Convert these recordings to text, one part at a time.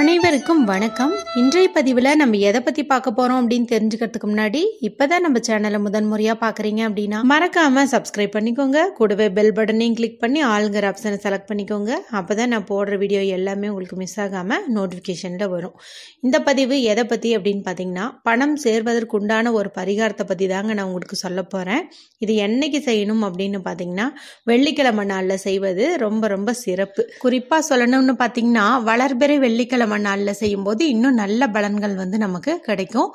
அனைவருக்கும் வணக்கம் இன்றைய பதிவில் நம்ம எதை பற்றி பார்க்க போகிறோம் அப்படின்னு தெரிஞ்சுக்கிறதுக்கு முன்னாடி இப்போ தான் நம்ம சேனலை முதன்முறையாக பார்க்குறீங்க அப்படின்னா மறக்காமல் சப்ஸ்கிரைப் பண்ணிக்கோங்க கூடவே பெல் பட்டனையும் கிளிக் பண்ணி ஆளுங்கிற ஆப்ஷனை செலக்ட் பண்ணிக்கோங்க அப்போ தான் நான் போடுற வீடியோ எல்லாமே உங்களுக்கு மிஸ் ஆகாமல் நோட்டிஃபிகேஷனில் வரும் இந்த பதிவு எதை பற்றி அப்படின்னு பார்த்தீங்கன்னா பணம் சேர்வதற்குண்டான ஒரு பரிகாரத்தை பற்றி தாங்க நான் உங்களுக்கு சொல்ல போகிறேன் இது என்னைக்கு செய்யணும் அப்படின்னு பார்த்தீங்கன்னா வெள்ளிக்கிழமை நாளில் செய்வது ரொம்ப ரொம்ப சிறப்பு குறிப்பாக சொல்லணும்னு பார்த்தீங்கன்னா வளர்பெறை வெள்ளிக்கிழமை வெள்ளிக்கிழமை நாளில் செய்யும்போது இன்னும் நல்ல பலன்கள் வந்து நமக்கு கிடைக்கும்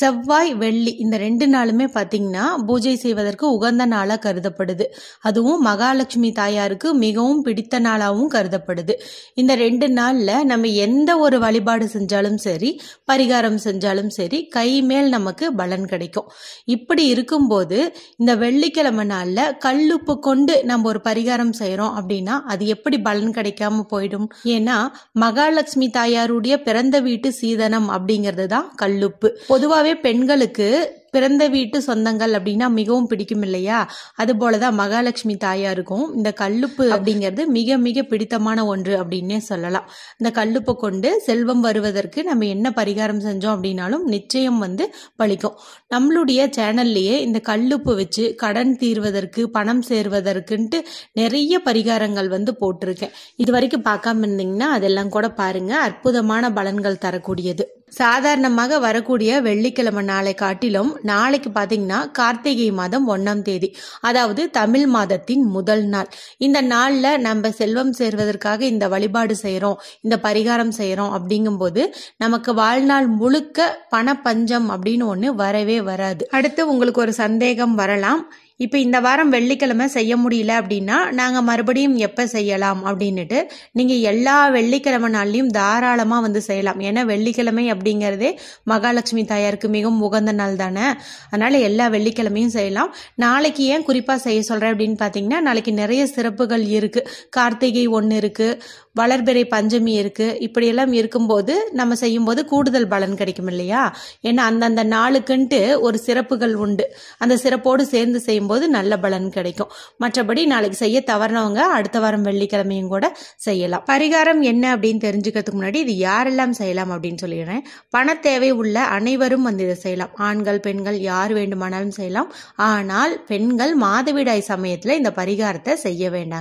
செவ்வாய் வெள்ளி இந்த ரெண்டு நாளுமே பார்த்தீங்கன்னா பூஜை செய்வதற்கு உகந்த நாளாக கருதப்படுது அதுவும் மகாலட்சுமி தாயாருக்கு மிகவும் பிடித்த நாளாகவும் கருதப்படுது இந்த ரெண்டு நாளில் நம்ம எந்த ஒரு வழிபாடு செஞ்சாலும் சரி பரிகாரம் செஞ்சாலும் சரி கை மேல் நமக்கு பலன் கிடைக்கும் இப்படி இருக்கும்போது இந்த வெள்ளிக்கிழமை நாளில் கல்லுப்பு கொண்டு நம்ம ஒரு பரிகாரம் செய்கிறோம் அப்படின்னா அது எப்படி பலன் கிடைக்காம போயிடும் ஏன்னா மகாலட்சுமி தாயார் தாயாருடைய பிறந்த வீட்டு சீதனம் அப்படிங்கிறது தான் கல்லுப்பு பொதுவாகவே பெண்களுக்கு பிறந்த வீட்டு சொந்தங்கள் அப்படின்னா மிகவும் பிடிக்கும் இல்லையா அது போலதான் மகாலட்சுமி தாயாருக்கும் இந்த கல்லுப்பு அப்படிங்கிறது மிக மிக பிடித்தமான ஒன்று அப்படின்னே சொல்லலாம் இந்த கல்லுப்பை கொண்டு செல்வம் வருவதற்கு நம்ம என்ன பரிகாரம் செஞ்சோம் அப்படின்னாலும் நிச்சயம் வந்து பழிக்கும் நம்மளுடைய சேனல்லையே இந்த கல்லுப்பு வச்சு கடன் தீர்வதற்கு பணம் சேர்வதற்குன்ட்டு நிறைய பரிகாரங்கள் வந்து போட்டிருக்கேன் இது வரைக்கும் பார்க்காம இருந்தீங்கன்னா அதெல்லாம் கூட பாருங்க அற்புதமான பலன்கள் தரக்கூடியது சாதாரணமாக வரக்கூடிய வெள்ளிக்கிழமை நாளை காட்டிலும் நாளைக்கு பார்த்தீங்கன்னா கார்த்திகை மாதம் ஒன்றாம் தேதி அதாவது தமிழ் மாதத்தின் முதல் நாள் இந்த நாளில் நம்ம செல்வம் சேர்வதற்காக இந்த வழிபாடு செய்கிறோம் இந்த பரிகாரம் செய்கிறோம் அப்படிங்கும்போது நமக்கு வாழ்நாள் முழுக்க பண பஞ்சம் அப்படின்னு ஒன்று வரவே வராது அடுத்து உங்களுக்கு ஒரு சந்தேகம் வரலாம் இப்போ இந்த வாரம் வெள்ளிக்கிழமை செய்ய முடியல அப்படின்னா நாங்கள் மறுபடியும் எப்போ செய்யலாம் அப்படின்னுட்டு நீங்கள் எல்லா வெள்ளிக்கிழமை நாள்லையும் தாராளமாக வந்து செய்யலாம் ஏன்னா வெள்ளிக்கிழமை அப்படிங்கிறதே மகாலட்சுமி தாயாருக்கு மிகவும் உகந்த நாள் தானே அதனால் எல்லா வெள்ளிக்கிழமையும் செய்யலாம் நாளைக்கு ஏன் குறிப்பாக செய்ய சொல்கிறேன் அப்படின்னு பார்த்தீங்கன்னா நாளைக்கு நிறைய சிறப்புகள் இருக்குது கார்த்திகை ஒன்று இருக்குது வளர்பிறை பஞ்சமி இருக்கு இப்படியெல்லாம் இருக்கும்போது நம்ம செய்யும்போது கூடுதல் பலன் கிடைக்கும் இல்லையா ஏன்னா அந்தந்த நாளுக்குன்ட்டு ஒரு சிறப்புகள் உண்டு அந்த சிறப்போடு சேர்ந்து செய்யும்போது நல்ல பலன் கிடைக்கும் மற்றபடி நாளைக்கு செய்ய தவறினவங்க அடுத்த வாரம் வெள்ளிக்கிழமையும் கூட செய்யலாம் பரிகாரம் என்ன அப்படின்னு தெரிஞ்சுக்கிறதுக்கு முன்னாடி இது யாரெல்லாம் செய்யலாம் அப்படின்னு சொல்லிடுறேன் பண தேவை உள்ள அனைவரும் வந்து இதை செய்யலாம் ஆண்கள் பெண்கள் யார் வேண்டுமானாலும் செய்யலாம் ஆனால் பெண்கள் மாதவிடாய் சமயத்தில் இந்த பரிகாரத்தை செய்ய வேண்டாங்க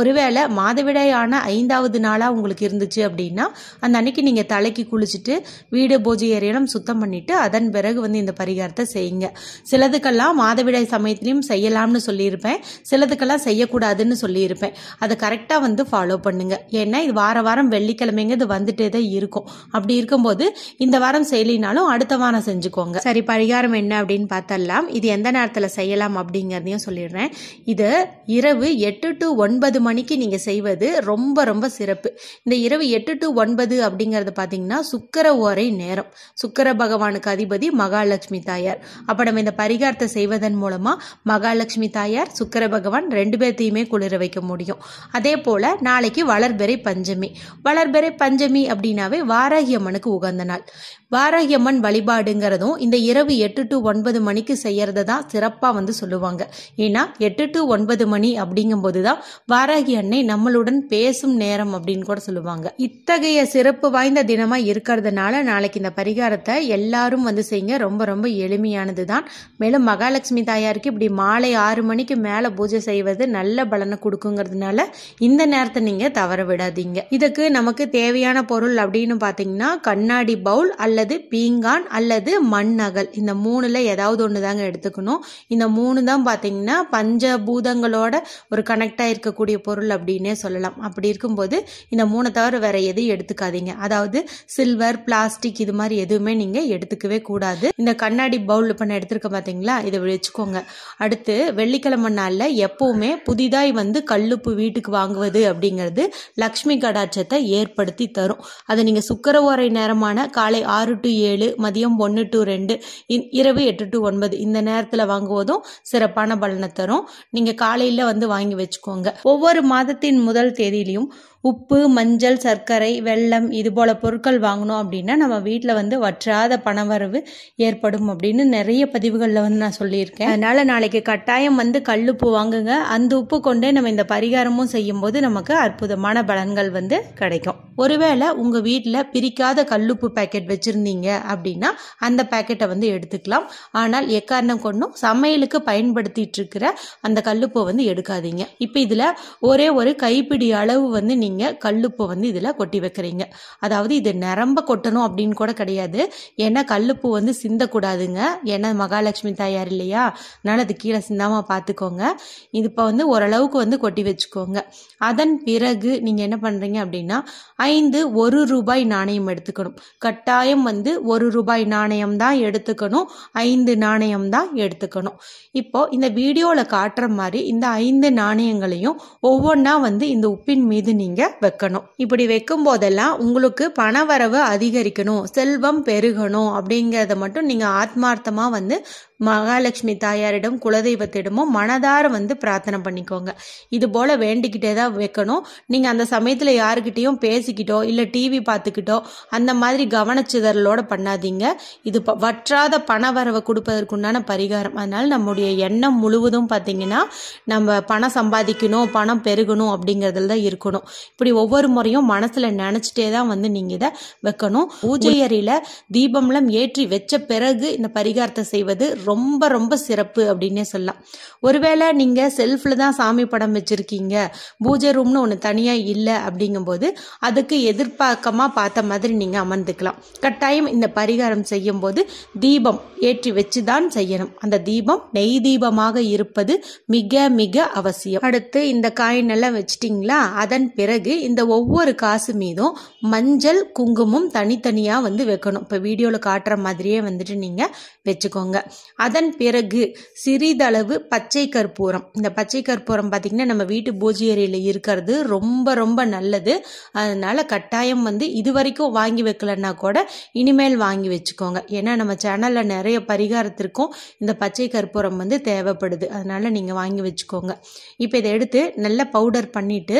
ஒருவேளை மாதவிடாய் ஐந்தாம் ஏழாவது நாளாக உங்களுக்கு இருந்துச்சு அப்படின்னா அந்த அன்னைக்கு நீங்கள் தலைக்கு குளிச்சுட்டு வீடு பூஜை ஏரியெல்லாம் சுத்தம் பண்ணிவிட்டு அதன் பிறகு வந்து இந்த பரிகாரத்தை செய்யுங்க சிலதுக்கெல்லாம் மாதவிடாய் சமயத்துலேயும் செய்யலாம்னு சொல்லியிருப்பேன் சிலதுக்கெல்லாம் செய்யக்கூடாதுன்னு சொல்லியிருப்பேன் அதை கரெக்டாக வந்து ஃபாலோ பண்ணுங்க ஏன்னா இது வார வாரம் வெள்ளிக்கிழமைங்க இது வந்துட்டே தான் இருக்கும் அப்படி இருக்கும்போது இந்த வாரம் செய்யலினாலும் அடுத்த வாரம் செஞ்சுக்கோங்க சரி பரிகாரம் என்ன அப்படின்னு பார்த்தலாம் இது எந்த நேரத்தில் செய்யலாம் அப்படிங்கிறதையும் சொல்லிடுறேன் இது இரவு எட்டு டு ஒன்பது மணிக்கு நீங்கள் செய்வது ரொம்ப ரொம்ப ரொம்ப சிறப்பு இந்த இரவு எட்டு டு ஒன்பது அப்படிங்கிறது பார்த்தீங்கன்னா சுக்கர ஓரை நேரம் சுக்கர பகவானுக்கு அதிபதி மகாலட்சுமி தாயார் அப்போ நம்ம இந்த பரிகாரத்தை செய்வதன் மூலமாக மகாலட்சுமி தாயார் சுக்கர பகவான் ரெண்டு பேர்த்தையுமே குளிர வைக்க முடியும் அதே போல் நாளைக்கு வளர்பெறை பஞ்சமி வளர்பெறை பஞ்சமி அப்படின்னாவே வாராகியம்மனுக்கு உகந்த நாள் வாராகியம்மன் வழிபாடுங்கிறதும் இந்த இரவு எட்டு டு ஒன்பது மணிக்கு செய்யறது தான் சிறப்பாக வந்து சொல்லுவாங்க ஏன்னா எட்டு டு ஒன்பது மணி அப்படிங்கும்போது தான் வாராகி அன்னை நம்மளுடன் பேசும் நேரம் நேரம் அப்படின்னு கூட சொல்லுவாங்க இத்தகைய சிறப்பு வாய்ந்த தினமாக இருக்கிறதுனால நாளைக்கு இந்த பரிகாரத்தை எல்லாரும் வந்து செய்யுங்க ரொம்ப ரொம்ப எளிமையானது தான் மேலும் மகாலட்சுமி தாயாருக்கு இப்படி மாலை ஆறு மணிக்கு மேலே பூஜை செய்வது நல்ல பலனை கொடுக்குங்கிறதுனால இந்த நேரத்தை நீங்கள் தவற விடாதீங்க இதுக்கு நமக்கு தேவையான பொருள் அப்படின்னு பார்த்தீங்கன்னா கண்ணாடி பவுல் அல்லது பீங்கான் அல்லது மண் அகல் இந்த மூணில் ஏதாவது ஒன்று தாங்க எடுத்துக்கணும் இந்த மூணு தான் பார்த்தீங்கன்னா பஞ்ச பூதங்களோட ஒரு கனெக்ட் இருக்கக்கூடிய பொருள் அப்படின்னே சொல்லலாம் அப்படி இருக்கும் போது இந்த மூணு தவிர வேற எதையும் எடுத்துக்காதீங்க அதாவது சில்வர் பிளாஸ்டிக் இது மாதிரி எதுவுமே நீங்கள் எடுத்துக்கவே கூடாது இந்த கண்ணாடி பவுல் பண்ண எடுத்துருக்க பாத்தீங்களா பார்த்தீங்களா இதை வச்சுக்கோங்க அடுத்து வெள்ளிக்கிழமை நாளில் எப்போவுமே புதிதாய் வந்து கல்லுப்பு வீட்டுக்கு வாங்குவது அப்படிங்கிறது லக்ஷ்மி கடாட்சத்தை ஏற்படுத்தி தரும் அதை நீங்கள் சுக்கரவாரை நேரமான காலை ஆறு டு ஏழு மதியம் ஒன்று டு ரெண்டு இரவு எட்டு டு ஒன்பது இந்த நேரத்தில் வாங்குவதும் சிறப்பான பலனை தரும் நீங்கள் காலையில் வந்து வாங்கி வச்சுக்கோங்க ஒவ்வொரு மாதத்தின் முதல் தேதியிலையும் உப்பு மஞ்சள் சர்க்கரை வெள்ளம் இது போல் பொருட்கள் வாங்கினோம் அப்படின்னா நம்ம வீட்டில் வந்து வற்றாத பணவரவு ஏற்படும் அப்படின்னு நிறைய பதிவுகளில் வந்து நான் சொல்லியிருக்கேன் அதனால் நாளைக்கு கட்டாயம் வந்து கல்லுப்பு வாங்குங்க அந்த உப்பு கொண்டே நம்ம இந்த பரிகாரமும் செய்யும்போது நமக்கு அற்புதமான பலன்கள் வந்து கிடைக்கும் ஒருவேளை உங்கள் வீட்டில் பிரிக்காத கல்லுப்பு பேக்கெட் வச்சுருந்தீங்க அப்படின்னா அந்த பேக்கெட்டை வந்து எடுத்துக்கலாம் ஆனால் எக்காரணம் கொண்டும் சமையலுக்கு பயன்படுத்திட்டு இருக்கிற அந்த கல்லுப்பை வந்து எடுக்காதீங்க இப்போ இதில் ஒரே ஒரு கைப்பிடி அளவு வந்து நீங்கள் நீங்கள் கல்லுப்பை வந்து இதில் கொட்டி வைக்கிறீங்க அதாவது இது நிரம்ப கொட்டணும் அப்படின்னு கூட கிடையாது ஏன்னா கல்லுப்பு வந்து சிந்தக்கூடாதுங்க ஏன்னா மகாலட்சுமி தாயார் இல்லையா அதனால் அது கீழே சிந்தாமல் பார்த்துக்கோங்க இது இப்போ வந்து ஓரளவுக்கு வந்து கொட்டி வச்சுக்கோங்க அதன் பிறகு நீங்கள் என்ன பண்ணுறீங்க அப்படின்னா ஐந்து ஒரு ரூபாய் நாணயம் எடுத்துக்கணும் கட்டாயம் வந்து ஒரு ரூபாய் நாணயம் தான் எடுத்துக்கணும் ஐந்து நாணயம் தான் எடுத்துக்கணும் இப்போ இந்த வீடியோவில் காட்டுற மாதிரி இந்த ஐந்து நாணயங்களையும் ஒவ்வொன்றா வந்து இந்த உப்பின் மீது நீங்கள் நீங்கள் வைக்கணும் இப்படி வைக்கும் போதெல்லாம் உங்களுக்கு பண வரவு அதிகரிக்கணும் செல்வம் பெருகணும் அப்படிங்கிறத மட்டும் நீங்கள் ஆத்மார்த்தமாக வந்து மகாலட்சுமி தாயாரிடம் குலதெய்வத்திடமும் மனதார வந்து பிரார்த்தனை பண்ணிக்கோங்க இது போல வேண்டிக்கிட்டே தான் வைக்கணும் நீங்கள் அந்த சமயத்தில் யாருக்கிட்டேயும் பேசிக்கிட்டோ இல்லை டிவி பார்த்துக்கிட்டோ அந்த மாதிரி கவனச்சிதறலோட பண்ணாதீங்க இது வற்றாத பண வரவை கொடுப்பதற்குண்டான பரிகாரம் அதனால் நம்முடைய எண்ணம் முழுவதும் பார்த்தீங்கன்னா நம்ம பணம் சம்பாதிக்கணும் பணம் பெருகணும் அப்படிங்கிறதுல தான் இருக்கணும் இப்படி ஒவ்வொரு முறையும் மனசில் நினச்சிட்டே தான் வந்து நீங்கள் இதை வைக்கணும் பூஜை அறையில் தீபம்லாம் ஏற்றி வச்ச பிறகு இந்த பரிகாரத்தை செய்வது ரொம்ப ரொம்ப சிறப்பு அப்படின்னே சொல்லலாம் ஒருவேளை நீங்கள் செல்ஃபில் தான் சாமி படம் வச்சுருக்கீங்க பூஜை ரூம்னு ஒன்று தனியாக இல்லை அப்படிங்கும்போது அதுக்கு எதிர்பார்க்கமாக பார்த்த மாதிரி நீங்கள் அமர்ந்துக்கலாம் கட்டாயம் இந்த பரிகாரம் செய்யும்போது தீபம் ஏற்றி வச்சு தான் செய்யணும் அந்த தீபம் நெய் தீபமாக இருப்பது மிக மிக அவசியம் அடுத்து இந்த காயின் எல்லாம் வச்சிட்டிங்களா அதன் பிறகு இந்த ஒவ்வொரு காசு மீதும் மஞ்சள் குங்குமம் தனித்தனியாக வந்து வைக்கணும் இப்போ வீடியோவில் காட்டுற மாதிரியே வந்துட்டு நீங்கள் வச்சுக்கோங்க அதன் பிறகு சிறிதளவு பச்சை கற்பூரம் இந்த பச்சை கற்பூரம் பார்த்திங்கன்னா நம்ம வீட்டு பூஜை இருக்கிறது ரொம்ப ரொம்ப நல்லது அதனால் கட்டாயம் வந்து இது வரைக்கும் வாங்கி வைக்கலன்னா கூட இனிமேல் வாங்கி வச்சுக்கோங்க ஏன்னா நம்ம சேனலில் நிறைய பரிகாரத்திற்கும் இந்த பச்சை கற்பூரம் வந்து தேவைப்படுது அதனால் நீங்கள் வாங்கி வச்சுக்கோங்க இப்போ இதை எடுத்து நல்லா பவுடர் பண்ணிவிட்டு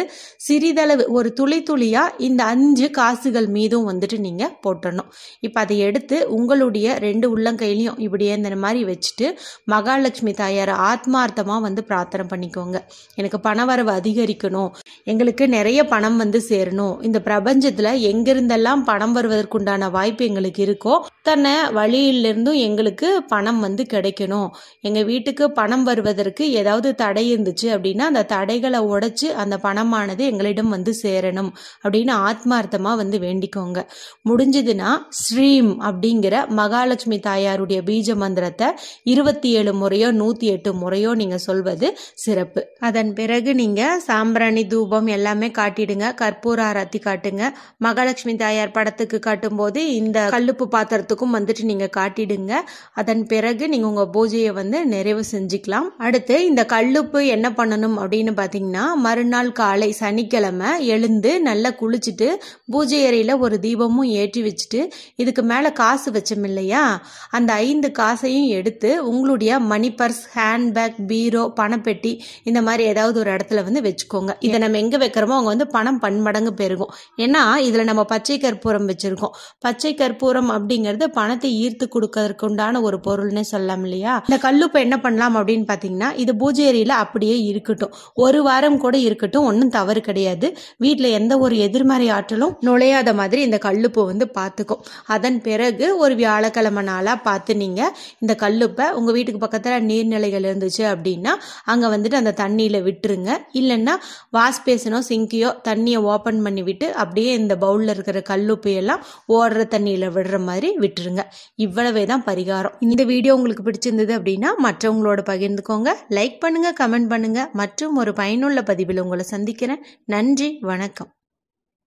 சிறிதளவு ஒரு துளி துளியாக இந்த அஞ்சு காசுகள் மீதும் வந்துட்டு நீங்கள் போட்டணும் இப்போ அதை எடுத்து உங்களுடைய ரெண்டு உள்ளங்கையிலையும் இப்படி இந்த மாதிரி வச்சுட்டு மகாலட்சுமி தாயார் ஆத்மார்த்தமாக வந்து பிரார்த்தனை பண்ணிக்கோங்க எனக்கு பணவரவு அதிகரிக்கணும் எங்களுக்கு நிறைய பணம் வந்து சேரணும் இந்த பிரபஞ்சத்தில் எங்கிருந்தெல்லாம் பணம் வருவதற்குண்டான வாய்ப்பு எங்களுக்கு இருக்கோ தன்னை வழியிலிருந்தும் எங்களுக்கு பணம் வந்து கிடைக்கணும் எங்கள் வீட்டுக்கு பணம் வருவதற்கு ஏதாவது தடை இருந்துச்சு அப்படின்னா அந்த தடைகளை உடைச்சு அந்த பணமானது எங்களிடம் வந்து சேரணும் அப்படின்னு ஆத்மார்த்தமாக வந்து வேண்டிக்கோங்க முடிஞ்சதுன்னா ஸ்ரீம் அப்படிங்கிற மகாலட்சுமி தாயாருடைய பீஜ மந்திரத்தை இருபத்தி ஏழு முறையோ நூற்றி எட்டு முறையோ நீங்கள் சொல்வது சிறப்பு அதன் பிறகு நீங்கள் சாம்பிராணி தூபம் எல்லாமே காட்டிடுங்க கற்பூர ஆராத்தி காட்டுங்க மகாலட்சுமி தாயார் படத்துக்கு காட்டும்போது இந்த கல்லுப்பு பாத்திரத்துக்கும் வந்துட்டு நீங்கள் காட்டிடுங்க அதன் பிறகு நீங்கள் உங்கள் பூஜையை வந்து நிறைவு செஞ்சுக்கலாம் அடுத்து இந்த கல்லுப்பு என்ன பண்ணணும் அப்படின்னு பார்த்தீங்கன்னா மறுநாள் காலை சனிக்கிழமை எழுந்து நல்லா குளிச்சுட்டு பூஜை அறையில் ஒரு தீபமும் ஏற்றி வச்சுட்டு இதுக்கு மேலே காசு வச்சோம் இல்லையா அந்த ஐந்து காசையும் எடுத்து எடுத்து உங்களுடைய மணி பர்ஸ் ஹேண்ட்பேக் பீரோ பணப்பெட்டி இந்த மாதிரி ஏதாவது ஒரு இடத்துல வந்து வச்சுக்கோங்க இதை நம்ம எங்கே வைக்கிறோமோ அவங்க வந்து பணம் பன்மடங்கு பெருகும் ஏன்னா இதில் நம்ம பச்சை கற்பூரம் வச்சுருக்கோம் பச்சை கற்பூரம் அப்படிங்கிறது பணத்தை ஈர்த்து கொடுக்கறதுக்கு உண்டான ஒரு பொருள்னு சொல்லலாம் இல்லையா இந்த கல்லுப்பை என்ன பண்ணலாம் அப்படின்னு பார்த்தீங்கன்னா இது பூஜேரியில அப்படியே இருக்கட்டும் ஒரு வாரம் கூட இருக்கட்டும் ஒன்றும் தவறு கிடையாது வீட்டில் எந்த ஒரு எதிர்மறை ஆற்றலும் நுழையாத மாதிரி இந்த கல்லுப்பு வந்து பார்த்துக்கும் அதன் பிறகு ஒரு வியாழக்கிழமை நாளாக பார்த்து நீங்கள் இந்த கல் கல்லுப்பை உங்கள் வீட்டுக்கு பக்கத்தில் நீர்நிலைகள் இருந்துச்சு அப்படின்னா அங்கே வந்துட்டு அந்த தண்ணியில் விட்டுருங்க இல்லைன்னா வாஷ் சிங்கியோ சிங்கையோ தண்ணியை ஓப்பன் பண்ணி விட்டு அப்படியே இந்த பவுலில் இருக்கிற கல்லுப்பையெல்லாம் ஓடுற தண்ணியில் விடுற மாதிரி விட்டுருங்க இவ்வளவே தான் பரிகாரம் இந்த வீடியோ உங்களுக்கு பிடிச்சிருந்தது அப்படின்னா மற்றவங்களோட பகிர்ந்துக்கோங்க லைக் பண்ணுங்கள் கமெண்ட் பண்ணுங்கள் மற்றும் ஒரு பயனுள்ள பதிவில் உங்களை சந்திக்கிறேன் நன்றி வணக்கம்